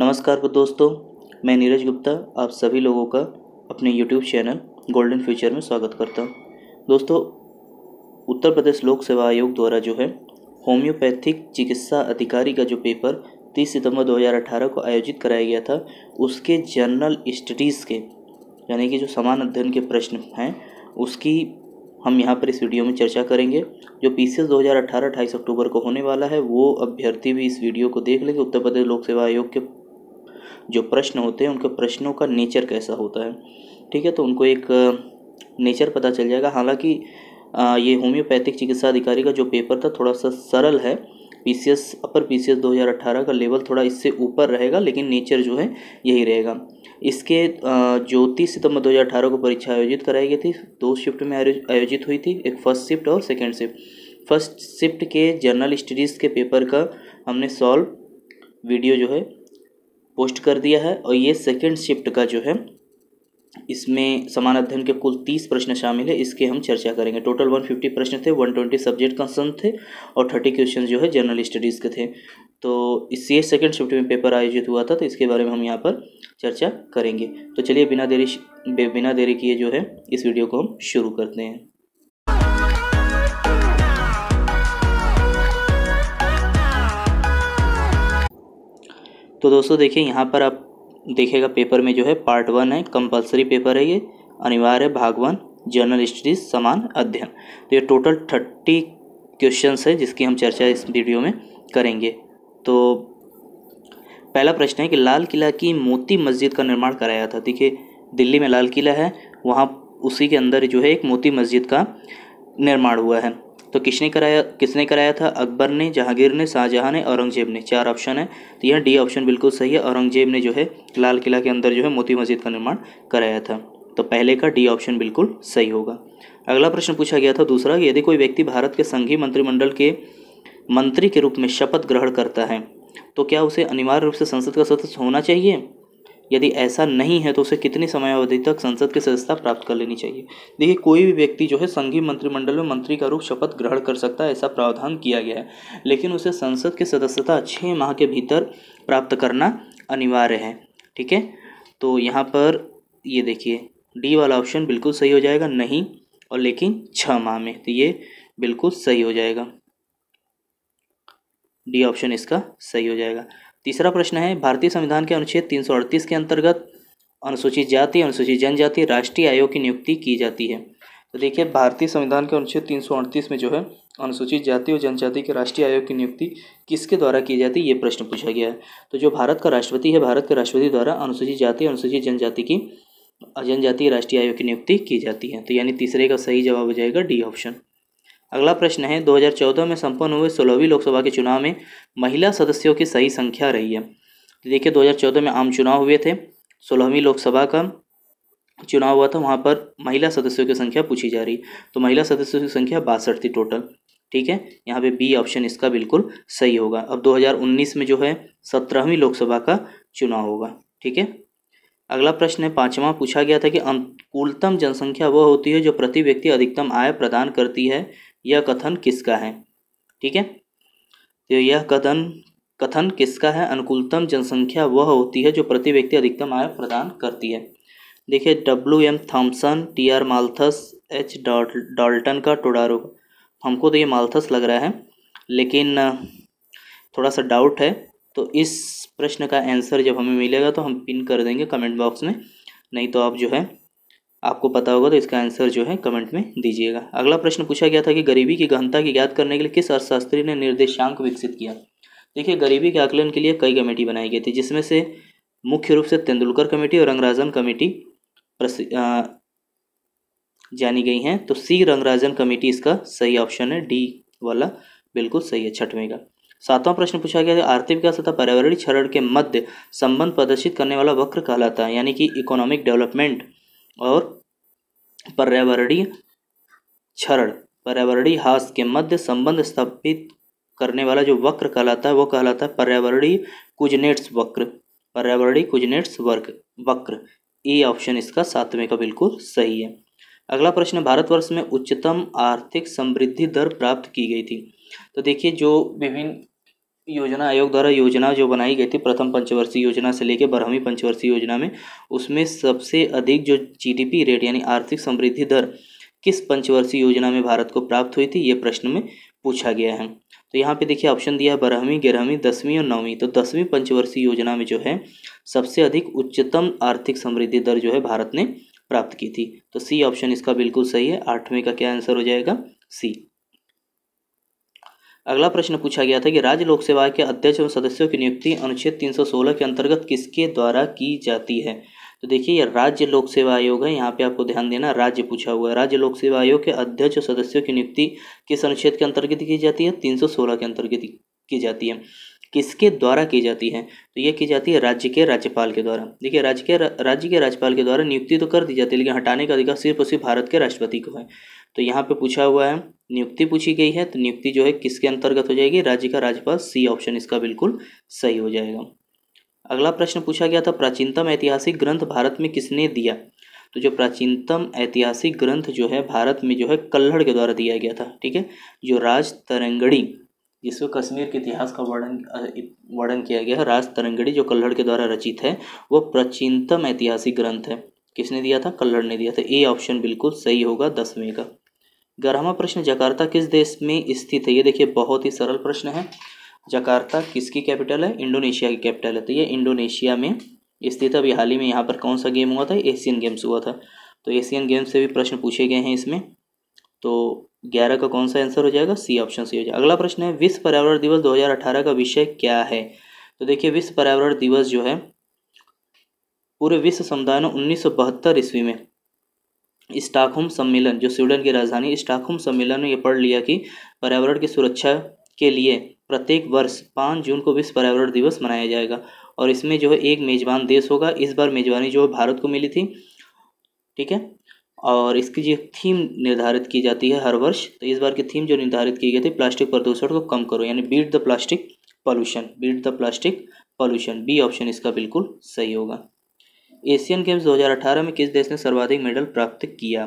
नमस्कार तो दोस्तों मैं नीरज गुप्ता आप सभी लोगों का अपने यूट्यूब चैनल गोल्डन फ्यूचर में स्वागत करता हूँ दोस्तों उत्तर प्रदेश लोक सेवा आयोग द्वारा जो है होम्योपैथिक चिकित्सा अधिकारी का जो पेपर 30 सितंबर 2018 को आयोजित कराया गया था उसके जनरल स्टडीज़ के यानी कि जो समान अध्ययन के प्रश्न हैं उसकी हम यहाँ पर इस वीडियो में चर्चा करेंगे जो पी सी एस दो हज़ार अट्ठारह अक्टूबर को होने वाला है वो अभ्यर्थी भी इस वीडियो को देख लेंगे उत्तर प्रदेश लोक सेवा आयोग के जो प्रश्न होते हैं उनके प्रश्नों का नेचर कैसा होता है ठीक है तो उनको एक नेचर पता चल जाएगा हालांकि ये होम्योपैथिक चिकित्सा अधिकारी का जो पेपर था थोड़ा सा सरल है पीसीएस अपर पीसीएस 2018 का लेवल थोड़ा इससे ऊपर रहेगा लेकिन नेचर जो है यही रहेगा इसके जो तीस सितंबर 2018 को परीक्षा आयोजित कराई गई थी दो शिफ्ट में आयोजित हुई थी एक फर्स्ट शिफ्ट और सेकेंड शिफ्ट फर्स्ट शिफ्ट के जर्नल स्टडीज़ के पेपर का हमने सॉल्व वीडियो जो है पोस्ट कर दिया है और ये सेकेंड शिफ्ट का जो है इसमें समान अध्ययन के कुल तीस प्रश्न शामिल है इसके हम चर्चा करेंगे टोटल वन फिफ्टी प्रश्न थे वन ट्वेंटी सब्जेक्ट कंसर्न थे और थर्टी क्वेश्चन जो है जनरल स्टडीज़ के थे तो इससे सेकेंड शिफ्ट में पेपर आयोजित हुआ था तो इसके बारे में हम यहाँ पर चर्चा करेंगे तो चलिए बिना देरी बिना देरी किए जो है इस वीडियो को हम शुरू करते हैं तो दोस्तों देखिए यहाँ पर आप देखेगा पेपर में जो है पार्ट वन है कंपलसरी पेपर है ये अनिवार्य भाग वन जर्नल स्टडीज समान अध्ययन तो ये टोटल थर्टी क्वेश्चन है जिसकी हम चर्चा इस वीडियो में करेंगे तो पहला प्रश्न है कि लाल किला की मोती मस्जिद का निर्माण कराया था देखिए दिल्ली में लाल किला है वहाँ उसी के अंदर जो है एक मोती मस्जिद का निर्माण हुआ है तो किसने कराया किसने कराया था अकबर ने जहांगीर ने शाहजहां ने औरंगजेब ने चार ऑप्शन है तो यह डी ऑप्शन बिल्कुल सही है औरंगजेब ने जो है लाल किला के अंदर जो है मोती मस्जिद का निर्माण कराया था तो पहले का डी ऑप्शन बिल्कुल सही होगा अगला प्रश्न पूछा गया था दूसरा यदि कोई व्यक्ति भारत के संघीय मंत्रिमंडल के मंत्री के रूप में शपथ ग्रहण करता है तो क्या उसे अनिवार्य रूप से संसद का सदस्य होना चाहिए यदि ऐसा नहीं है तो उसे कितनी समयावधि तक संसद की सदस्यता प्राप्त कर लेनी चाहिए देखिए कोई भी व्यक्ति जो है संघीय मंत्रिमंडल में मंत्री का रूप शपथ ग्रहण कर सकता है ऐसा प्रावधान किया गया है लेकिन उसे संसद की सदस्यता छः माह के भीतर प्राप्त करना अनिवार्य है ठीक है तो यहाँ पर ये देखिए डी वाला ऑप्शन बिल्कुल सही हो जाएगा नहीं और लेकिन छः माह में तो ये बिल्कुल सही हो जाएगा डी ऑप्शन इसका सही हो जाएगा तीसरा प्रश्न है भारतीय संविधान के अनुच्छेद तीन के अंतर्गत अनुसूचित जाति अनुसूचित जनजाति राष्ट्रीय आयोग की नियुक्ति की जाती है तो देखिए भारतीय संविधान के अनुच्छेद तीन में जो है अनुसूचित जाति और जनजाति के राष्ट्रीय आयोग की नियुक्ति किसके द्वारा की जाती है ये प्रश्न पूछा गया है तो जो भारत का राष्ट्रपति है भारत के राष्ट्रपति द्वारा अनुसूचित जाति अनुसूचित जनजाति की जनजाति राष्ट्रीय आयोग की नियुक्ति की जाती है तो यानी तीसरे का सही जवाब हो जाएगा डी ऑप्शन अगला प्रश्न है 2014 में संपन्न हुए सोलहवीं लोकसभा के चुनाव में महिला सदस्यों की सही संख्या रही है देखिए 2014 में आम चुनाव हुए थे सोलहवीं लोकसभा का चुनाव हुआ था वहाँ पर महिला सदस्यों की संख्या पूछी जा रही तो महिला सदस्यों की संख्या बासठ थी टोटल ठीक है यहाँ पे बी ऑप्शन इसका बिल्कुल सही होगा अब 2019 में जो है सत्रहवीं लोकसभा का चुनाव होगा ठीक है अगला प्रश्न है पाँचवा पूछा गया था कि अनुकूलतम जनसंख्या वह होती है जो प्रति व्यक्ति अधिकतम आय प्रदान करती है यह कथन किसका है ठीक है तो यह कथन कथन किसका है अनुकूलतम जनसंख्या वह होती है जो प्रति व्यक्ति अधिकतम आय प्रदान करती है देखिए W M Thompson T R Malthus H Dalton का टोडारो हमको तो ये माल्थस लग रहा है लेकिन थोड़ा सा डाउट है तो इस प्रश्न का आंसर जब हमें मिलेगा तो हम पिन कर देंगे कमेंट बॉक्स में नहीं तो आप जो है आपको पता होगा तो इसका आंसर जो है कमेंट में दीजिएगा अगला प्रश्न पूछा गया था कि गरीबी की गहनता की ज्ञात करने के लिए किस अर्थशास्त्री ने निर्देशांक विकसित किया देखिए गरीबी के आकलन के लिए कई कमेटी बनाई गई थी जिसमें से मुख्य रूप से तेंदुलकर कमेटी और रंगराजन कमेटी जानी गई हैं तो सी रंगराजन कमेटी इसका सही ऑप्शन है डी वाला बिल्कुल सही है छठवें का सातवां प्रश्न पूछा गया आर्थिक विकास तथा पर्यावरण क्षरण के मध्य संबंध प्रदर्शित करने वाला वक्र कहलाता है यानी कि इकोनॉमिक डेवलपमेंट और पर्यावरणीय क्षरण पर्यावरणीय हास के मध्य संबंध स्थापित करने वाला जो वक्र कहलाता है वो कहलाता है पर्यावरणीय कुजनेट्स वक्र पर्यावरणीय कुजनेट्स वर्क वक्र ए ऑप्शन इसका सातवें का बिल्कुल सही है अगला प्रश्न भारतवर्ष में उच्चतम आर्थिक समृद्धि दर प्राप्त की गई थी तो देखिए जो विभिन्न योजना आयोग द्वारा योजना जो बनाई गई थी प्रथम पंचवर्षीय योजना से लेकर बारहवीं पंचवर्षीय योजना में उसमें सबसे अधिक जो जीडीपी रेट यानी आर्थिक समृद्धि दर किस पंचवर्षीय योजना में भारत को प्राप्त हुई थी ये प्रश्न में पूछा गया है तो यहाँ पे देखिए ऑप्शन दिया है बारहवीं ग्यारहवीं दसवीं और नौवीं तो दसवीं पंचवर्षीय योजना में जो है सबसे अधिक उच्चतम आर्थिक समृद्धि दर जो है भारत ने प्राप्त की थी तो सी ऑप्शन इसका बिल्कुल सही है आठवीं का क्या आंसर हो जाएगा सी अगला प्रश्न पूछा गया था कि राज्य लोक सेवा के अध्यक्ष एवं सदस्यों की नियुक्ति अनुच्छेद 316 के अंतर्गत किसके द्वारा की जाती है तो देखिए यह राज्य लोक सेवा आयोग है यहाँ पे आपको ध्यान देना राज्य पूछा हुआ है राज्य लोक सेवा आयोग के अध्यक्ष और सदस्यों की नियुक्ति किस अनुच्छेद के अंतर्गत की जाती है 316 के अंतर्गत की जाती है किसके द्वारा की जाती है तो यह की जाती है राज्य के राज्यपाल के द्वारा देखिए राज्य के राज्य के राज्यपाल के द्वारा नियुक्ति तो कर दी जाती है लेकिन हटाने का अधिकार सिर्फ और सिर्फ भारत के राष्ट्रपति को है तो यहाँ पे पूछा हुआ है नियुक्ति पूछी गई है तो नियुक्ति जो है किसके अंतर्गत हो जाएगी राज्य का राज्यपाल सी ऑप्शन इसका बिल्कुल सही हो जाएगा अगला प्रश्न पूछा गया था प्राचीनतम ऐतिहासिक ग्रंथ भारत में किसने दिया तो जो प्राचीनतम ऐतिहासिक ग्रंथ जो है भारत में जो है कल्हड़ के द्वारा दिया गया था ठीक है जो राज तरंगड़ी जिसमें कश्मीर के इतिहास का वर्णन वर्णन किया गया है राज तरंगड़ी जो कल्हड़ के द्वारा रचित है वो प्राचीनतम ऐतिहासिक ग्रंथ है किसने दिया था कल्लड़ ने दिया था ए ऑप्शन बिल्कुल सही होगा दसवें का ग्यारहवा प्रश्न जकार्ता किस देश में स्थित है ये देखिए बहुत ही सरल प्रश्न है जकार्ता किसकी कैपिटल है इंडोनेशिया की कैपिटल है तो ये इंडोनेशिया में स्थित अभी हाल ही में यहाँ पर कौन सा गेम हुआ था एशियन गेम्स हुआ था तो एशियन गेम्स से भी प्रश्न पूछे गए हैं इसमें तो ग्यारह का कौन सा आंसर हो जाएगा सी ऑप्शन सी हो जाएगा अगला प्रश्न है विश्व पर्यावरण दिवस 2018 का विषय क्या है तो देखिए विश्व पर्यावरण दिवस जो है पूरे विश्व समुदाय ने उन्नीस ईस्वी में स्टाकहोम सम्मेलन जो स्वीडन की राजधानी स्टाकहोम सम्मेलन ने यह पढ़ लिया कि पर्यावरण की सुरक्षा के लिए प्रत्येक वर्ष पाँच जून को विश्व पर्यावरण दिवस मनाया जाएगा और इसमें जो है एक मेज़बान देश होगा इस बार मेज़बानी जो है भारत को मिली थी ठीक है और इसकी जो थीम निर्धारित की जाती है हर वर्ष तो इस बार की थीम जो निर्धारित की गई थी प्लास्टिक प्रदूषण को कम करो यानी beat the plastic pollution beat the plastic pollution B option इसका बिल्कुल सही होगा एशियन गेम्स 2018 में किस देश ने सर्वाधिक मेडल प्राप्त किया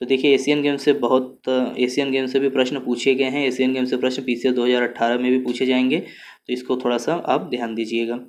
तो देखिए एशियन गेम्स से बहुत एशियन गेम्स से भी प्रश्न पूछे गए हैं एशियन गेम्स से प्रश्न पीछे दो में भी पूछे जाएंगे तो इसको थोड़ा सा आप ध्यान दीजिएगा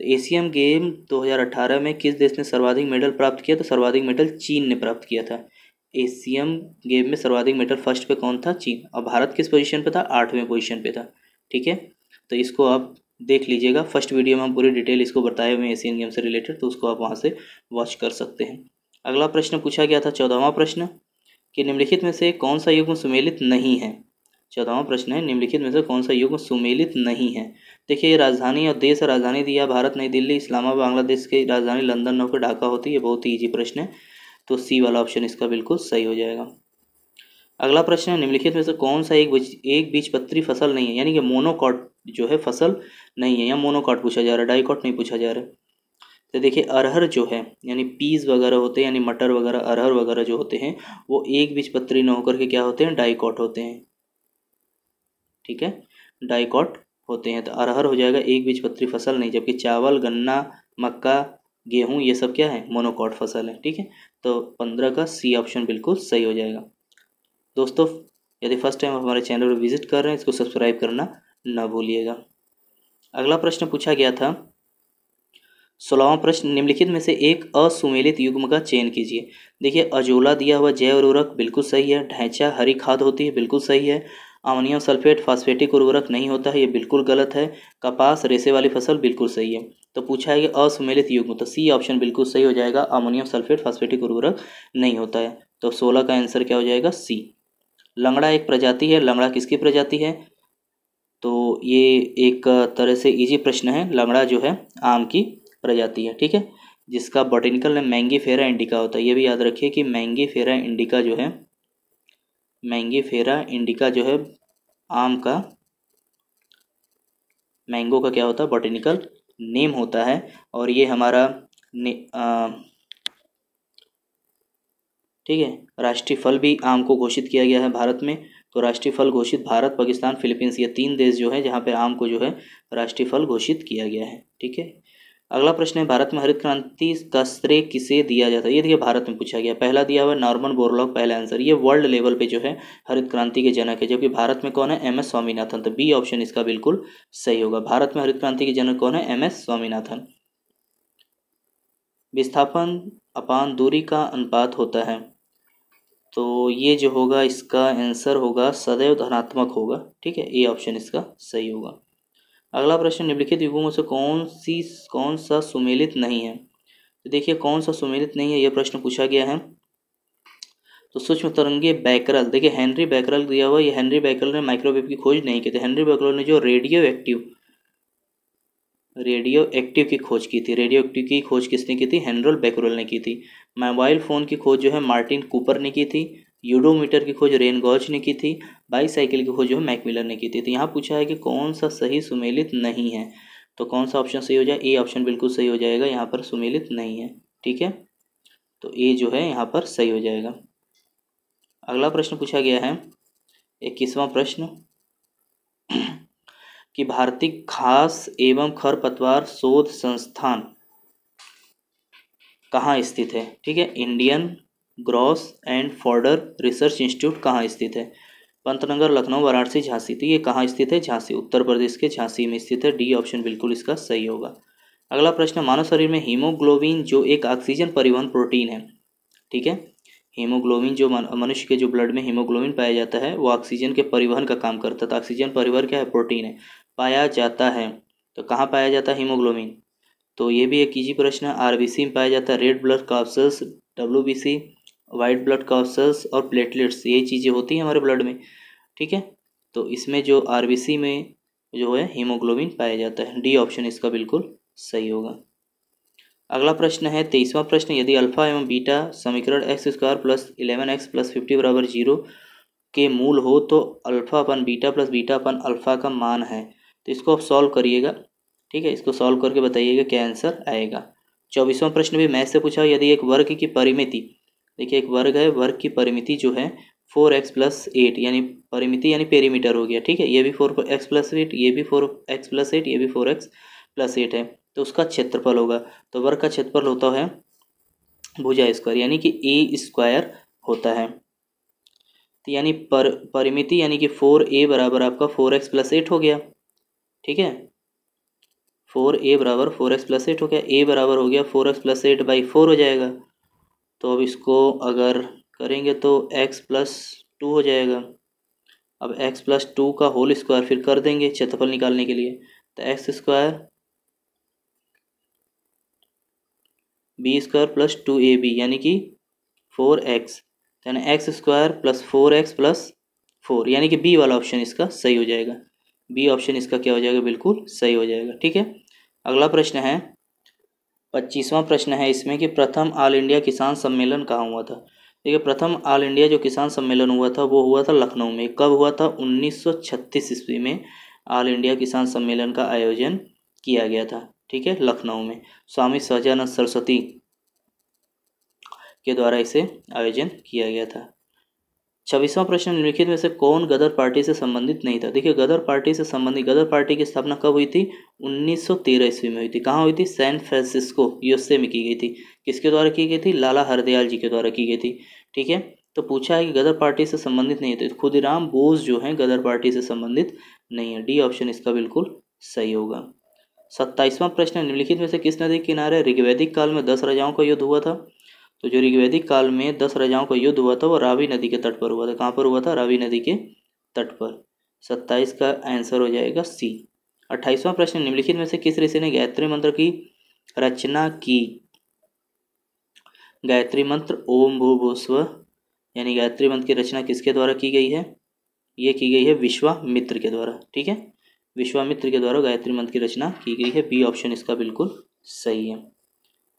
तो एशियन गेम 2018 में किस देश ने सर्वाधिक मेडल प्राप्त किया तो सर्वाधिक मेडल चीन ने प्राप्त किया था एशियन गेम में सर्वाधिक मेडल फर्स्ट पे कौन था चीन और भारत किस पोजीशन पे था आठवें पोजीशन पे था ठीक है तो इसको आप देख लीजिएगा फर्स्ट वीडियो में हम पूरी डिटेल इसको बताए हुए एशियन गेम से रिलेटेड तो उसको आप वहाँ से वॉच कर सकते हैं अगला प्रश्न पूछा गया था चौदहवा प्रश्न कि निम्नलिखित में से कौन सा युग्म सुमेलित नहीं है चौदहवा प्रश्न है निम्नलिखित में से कौन सा युग सुमेलित नहीं है देखिए राजधानी और देश राजधानी दिया भारत नई दिल्ली इस्लामाबाद बांग्लादेश की राजधानी लंदन होकर ढाका होती है बहुत ही ईजी प्रश्न है तो सी वाला ऑप्शन इसका बिल्कुल सही हो जाएगा अगला प्रश्न है निम्नलिखित में से कौन सा एक बीज एक पत्री फसल नहीं है यानी कि मोनोकॉट जो है फसल नहीं है या मोनोकॉट पूछा जा रहा है डाईकॉट नहीं पूछा जा रहा है तो देखिए अरहर जो है यानी पीज वगैरह होते हैं यानी मटर वगैरह अरहर वगैरह जो होते हैं वो एक पत्री न होकर के क्या होते हैं डाईकॉट होते हैं ठीक है डाइकॉट होते हैं तो अरहर हो जाएगा एक बीज पत्री फसल नहीं जबकि चावल गन्ना मक्का गेहूँ ये सब क्या है मोनोकॉट फसल है ठीक है तो पंद्रह का सी ऑप्शन बिल्कुल सही हो जाएगा दोस्तों यदि फर्स्ट टाइम हमारे चैनल पर विजिट कर रहे हैं इसको सब्सक्राइब करना ना भूलिएगा अगला प्रश्न पूछा गया था सोलहवा प्रश्न निम्नलिखित में से एक असुमेलित युग्म का चयन कीजिए देखिए अजोला दिया हुआ जैव उर्वरक बिल्कुल सही है ढैंचा हरी खाद होती है बिल्कुल सही है अमोनियम सल्फेट फास्फेटिक उर्वरक नहीं होता है ये बिल्कुल गलत है कपास रेसे वाली फसल बिल्कुल सही है तो पूछा है कि असुमेलित युग्म तो सी ऑप्शन बिल्कुल सही हो जाएगा अमोनियम सल्फेट फास्फेटिक उर्वरक नहीं होता है तो सोलह का आंसर क्या हो जाएगा सी लंगड़ा एक प्रजाति है लंगड़ा किसकी प्रजाति है तो ये एक तरह से इजी प्रश्न है लंगड़ा जो है आम की प्रजाति है ठीक है जिसका botanical name Mangifera indica होता है ये भी याद रखिए कि मैंगी फेरा इंडिका जो है फेरा इंडिका जो है आम का मैंगो का क्या होता है बॉटेनिकल नेम होता है और ये हमारा ठीक है राष्ट्रीय फल भी आम को घोषित किया गया है भारत में तो राष्ट्रीय फल घोषित भारत पाकिस्तान फिलीपींस ये तीन देश जो है जहाँ पे आम को जो है राष्ट्रीय फल घोषित किया गया है ठीक है अगला प्रश्न है भारत में हरित क्रांति का श्रेय किसे दिया जाता है ये देखिए भारत में पूछा गया पहला दिया हुआ नॉर्मन बोरलॉग पहला आंसर ये वर्ल्ड लेवल पे जो है हरित क्रांति के जनक है जबकि भारत में कौन है एम एस स्वामीनाथन तो बी ऑप्शन इसका बिल्कुल सही होगा भारत में हरित क्रांति के जनक कौन है एम एस स्वामीनाथन विस्थापन अपान दूरी का अनुपात होता है तो ये जो होगा इसका आंसर होगा सदैव धनात्मक होगा ठीक है ए ऑप्शन इसका सही होगा अगला प्रश्न निम्नलिखित युगों में से कौन सी कौन सा सुमेलित नहीं है तो देखिए कौन सा सुमेलित नहीं है यह प्रश्न पूछा गया है तो सूक्ष्म तरंगे बैकरल देखिए हेनरी बैकरल दिया हुआ यह हेनरी बैकरल ने माइक्रोवेव की खोज नहीं की थी हेनरी बैकरल ने जो रेडियो एक्टिव रेडियो एक्टिव की खोज की थी रेडियो एक्टिव की खोज किसने की थी हेनरल बैकरल ने की थी मोबाइल फ़ोन की खोज जो है मार्टिन कूपर ने की थी यूडोमीटर की खोज रेन ने की थी बाईसाइकिल की खोज जो है मैकमिलर ने की थी तो यहाँ पूछा है कि कौन सा सही सुमेलित नहीं है तो कौन सा ऑप्शन सही हो जाए ए ऑप्शन बिल्कुल सही हो जाएगा यहाँ पर सुमेलित नहीं है ठीक है तो ए जो है यहाँ पर सही हो जाएगा अगला प्रश्न पूछा गया है इक्कीसवां प्रश्न कि भारतीय खास एवं खरपतवार शोध संस्थान कहाँ स्थित है ठीक है Indian grass and fodder research institute कहाँ स्थित है पंतनगर लखनऊ वाराणसी झांसी तो ये कहाँ स्थित है झांसी उत्तर प्रदेश के झांसी में स्थित है डी ऑप्शन बिल्कुल इसका सही होगा अगला प्रश्न मानव शरीर में हीमोग्लोबिन जो एक ऑक्सीजन परिवहन प्रोटीन है ठीक है हीमोग्लोबिन जो मनुष्य के जो ब्लड में हीमोग्लोबिन पाया जाता है वो ऑक्सीजन के परिवहन का काम करता है तो ऑक्सीजन परिवहन क्या है प्रोटीन है पाया जाता है तो कहाँ पाया जाता है हीमोग्लोबिन तो ये भी एक ईजी प्रश्न है आर में पाया जाता है red blood corpuscles W white blood corpuscles और प्लेटलेट्स ये चीज़ें होती हैं हमारे ब्लड में ठीक है तो इसमें जो आर में जो है हीमोग्लोबिन पाया जाता है डी ऑप्शन इसका बिल्कुल सही होगा अगला प्रश्न है तेईसवा प्रश्न यदि अल्फा एवं बीटा समीकरण x square plus eleven x plus fifty बराबर जीरो के मूल हो तो alpha upon beta plus beta upon alpha का मान है तो इसको आप सॉल्व करिएगा ठीक है इसको सॉल्व करके बताइएगा क्या आंसर आएगा चौबीसवां प्रश्न भी मैथ से पूछा यदि एक वर्ग की परिमिति देखिए एक वर्ग है वर्ग की परिमिति जो है फोर एक्स प्लस एट यानी परिमिति यानी पेरीमीटर हो गया ठीक है ये भी फोर एक्स प्लस एट ये भी फोर एक्स प्लस एट ये भी फोर एक्स प्लस एट है तो उसका क्षेत्रफल होगा तो वर्ग का क्षेत्रफल होता है भुजा स्क्वायर यानी कि ए स्क्वायर होता है तो यानी पर परिमिति यानी कि फोर ए बराबर आपका फोर एक्स प्लस एट हो गया ठीक है फोर ए बराबर फोर एक्स प्लस एट हो गया ए बराबर हो गया four x plus eight by four हो जाएगा तो अब इसको अगर करेंगे तो x प्लस टू हो जाएगा अब x प्लस टू का होल स्क्वायर फिर कर देंगे क्षेत्रफल निकालने के लिए तो x square b square plus two a b यानी कि फोर तो एक्स यानी x square plus four x plus four यानी कि बी वाला ऑप्शन इसका सही हो जाएगा बी ऑप्शन इसका क्या हो जाएगा बिल्कुल सही हो जाएगा ठीक है अगला प्रश्न है पच्चीसवां प्रश्न है इसमें कि प्रथम ऑल इंडिया किसान सम्मेलन कहाँ हुआ था देखिए प्रथम ऑल इंडिया जो किसान सम्मेलन हुआ था वो हुआ था लखनऊ में कब हुआ था 1936 ईस्वी में ऑल इंडिया किसान सम्मेलन का आयोजन किया गया था ठीक है लखनऊ में स्वामी सहजानंद सरस्वती के द्वारा इसे आयोजन किया गया था छब्बीसवां प्रश्न निम्नलिखित में से कौन गदर पार्टी से संबंधित नहीं था देखिए गदर पार्टी से संबंधित गदर पार्टी की स्थापना कब हुई थी 1913 ईस्वी में हुई थी कहाँ हुई थी सैन फ्रांसिस्को यूएसए में की गई थी किसके द्वारा की गई थी लाला हरदयाल जी के द्वारा की गई थी ठीक है तो पूछा है कि गदर पार्टी से संबंधित नहीं थे तो खुदीराम बोस जो है गदर पार्टी से संबंधित नहीं है डी ऑप्शन इसका बिल्कुल सही होगा सत्ताईसवां प्रश्न निम्नलिखित में से किस नदी किनारे ऋग्वैदिक काल में दस राजाओं का युद्ध हुआ था तो जो ऋग्वेदिक काल में दस राजाओं का युद्ध हुआ था वो रावी नदी के तट पर हुआ था कहाँ पर हुआ था रावी नदी के तट पर सत्ताईस का आंसर हो जाएगा सी अट्ठाईसवां प्रश्न निम्नलिखित में से किस ऋषि ने गायत्री मंत्र की रचना की गायत्री मंत्र ओम भू भो स्व यानी गायत्री मंत्र की रचना किसके द्वारा की गई है ये की गई है विश्वामित्र के द्वारा ठीक है विश्वामित्र के द्वारा गायत्री मंत्र की रचना की गई है बी ऑप्शन इसका बिल्कुल सही है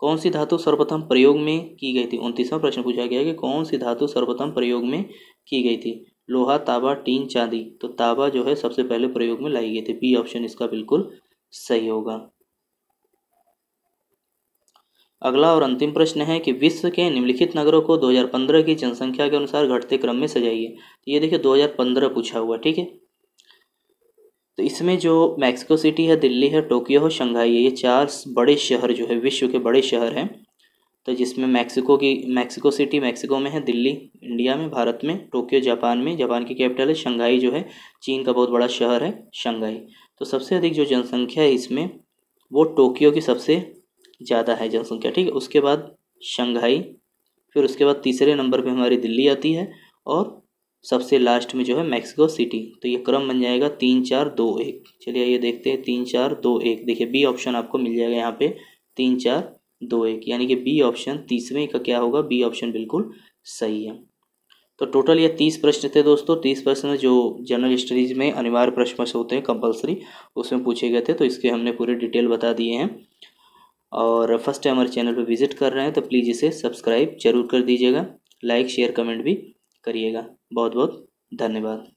कौन सी धातु सर्वप्रथम प्रयोग में की गई थी उनतीसवां प्रश्न पूछा गया कि कौन सी धातु सर्वप्रथम प्रयोग में की गई थी लोहा ताबा टीन चांदी तो ताबा जो है सबसे पहले प्रयोग में लाई गई थी बी ऑप्शन इसका बिल्कुल सही होगा अगला और अंतिम प्रश्न है कि विश्व के निम्नलिखित नगरों को 2015 की जनसंख्या के अनुसार घटते क्रम में सजाइए तो ये देखिए 2015 पूछा हुआ ठीक है तो इसमें जो मैक्सिको सिटी है दिल्ली है टोक्यो है शंघाई है ये चार बड़े शहर जो है विश्व के बड़े शहर हैं तो जिसमें मैक्सिको की मैक्सिको सिटी मैक्सिको में है दिल्ली इंडिया में भारत में टोक्यो जापान में जापान की कैपिटल है शंघाई जो है चीन का बहुत बड़ा शहर है शंघाई तो सबसे अधिक जो जनसंख्या है इसमें वो टोक्यो की सबसे ज़्यादा है जनसंख्या ठीक है उसके बाद शंघाई फिर उसके बाद तीसरे नंबर पर हमारी दिल्ली आती है और सबसे लास्ट में जो है मैक्सिको सिटी तो ये क्रम बन जाएगा तीन चार दो एक चलिए ये देखते हैं तीन चार दो एक देखिए बी ऑप्शन आपको मिल जाएगा यहाँ पे तीन चार दो एक यानी कि बी ऑप्शन तीसवें का क्या होगा बी ऑप्शन बिल्कुल सही है तो टोटल ये तीस प्रश्न थे दोस्तों तीस प्रश्न जो जनरल स्टडीज़ में अनिवार्य प्रश्न होते हैं कंपलसरी उसमें पूछे गए थे तो इसके हमने पूरे डिटेल बता दिए हैं और फर्स्ट टाइम हमारे चैनल पर विजिट कर रहे हैं तो प्लीज़ इसे सब्सक्राइब जरूर कर दीजिएगा लाइक शेयर कमेंट भी करिएगा बहुत बहुत धन्यवाद